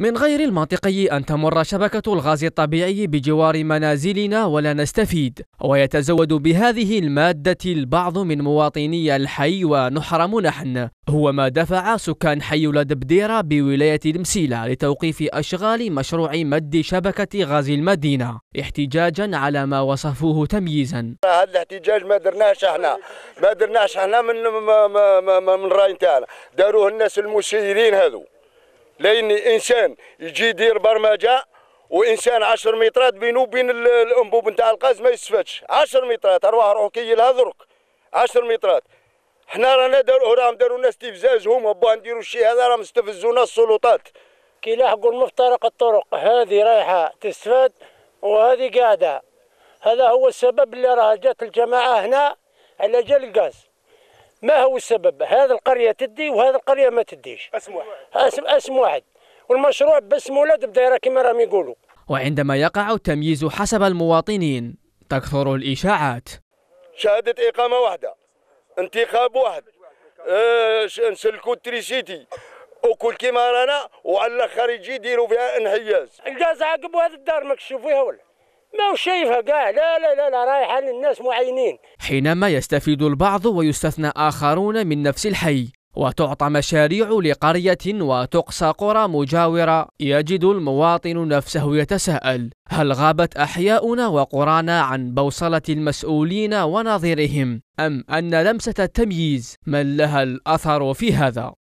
من غير المنطقي أن تمر شبكة الغاز الطبيعي بجوار منازلنا ولا نستفيد ويتزود بهذه المادة البعض من مواطني الحي ونحرم نحن هو ما دفع سكان حي لدبديرة بولاية المسيلة لتوقيف أشغال مشروع مد شبكة غاز المدينة احتجاجا على ما وصفوه تمييزا هذا الاحتجاج ما درناش احنا ما درناش احنا من من, من راي تاعنا داروه الناس المسيرين هذو لاني انسان يجي يدير برمجه وانسان 10 مترات بينه وبين الانبوب نتاع الغاز ما يستفادش 10 مترات ارواح روحك كي لهذرك 10 مترات حنا رانا داروا راهم داروا الناس استفزاز هما با نديروا الشيء هذا راهم استفزونا السلطات كي لاحقوا المفترق الطرق هذه رايحه تستفاد وهذه قاعده هذا هو السبب اللي راه جات الجماعه هنا على جال الغاز ما هو السبب هذه القرية تدي وهذه القرية ما تديش اسم واحد اسم, اسم واحد والمشروع باسم ولاد بدايرة كما راهم يقولوا وعندما يقع التمييز حسب المواطنين تكثر الإشاعات شهادة إقامة واحدة انتخاب واحد اه نسلكوا التريسيتي وكل كيما رانا وعلى الاخر يجي يديروا فيها انحياز الجاز عقب هذا الدار ماكش تشوف فيها ولا ما هو شايفها كاع لا لا لا, لا رايحة للناس معينين حينما يستفيد البعض ويستثنى آخرون من نفس الحي وتعطى مشاريع لقرية وتقصى قرى مجاورة يجد المواطن نفسه يتساءل هل غابت أحياؤنا وقرانا عن بوصلة المسؤولين وناظرهم أم أن لمسة التمييز من لها الأثر في هذا